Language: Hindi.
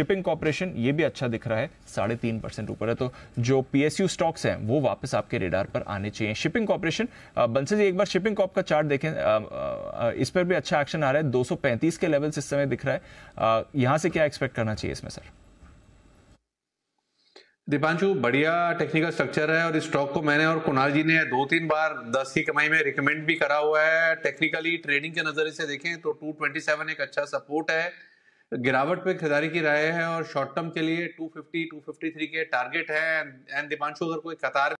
शिपिंग कॉरपोरेशन ये भी अच्छा दिख रहा है साढ़े तीन परसेंट ऊपर है तो जो पीएसयू स्टॉक्स हैं वो वापस आपके रेडार पर आने चाहिए शिपिंग कॉरपोरेशन बंसे जी एक बार शिपिंग कॉप का चार्ट देखें आ, आ, इस पर भी अच्छा एक्शन आ रहा है दो के लेवल्स इस समय दिख रहा है यहाँ से क्या एक्सपेक्ट करना चाहिए इसमें सर दीपांशु बढ़िया टेक्निकल स्ट्रक्चर है और इस स्टॉक को मैंने और कुणाल जी ने दो तीन बार दस की कमाई में रिकमेंड भी करा हुआ है टेक्निकली ट्रेडिंग के नजरिए से देखें तो 227 एक अच्छा सपोर्ट है गिरावट पे खरीदारी की राय है और शॉर्ट टर्म के लिए 250 253 के टारगेट है एंड दीपांशु अगर कोई कतार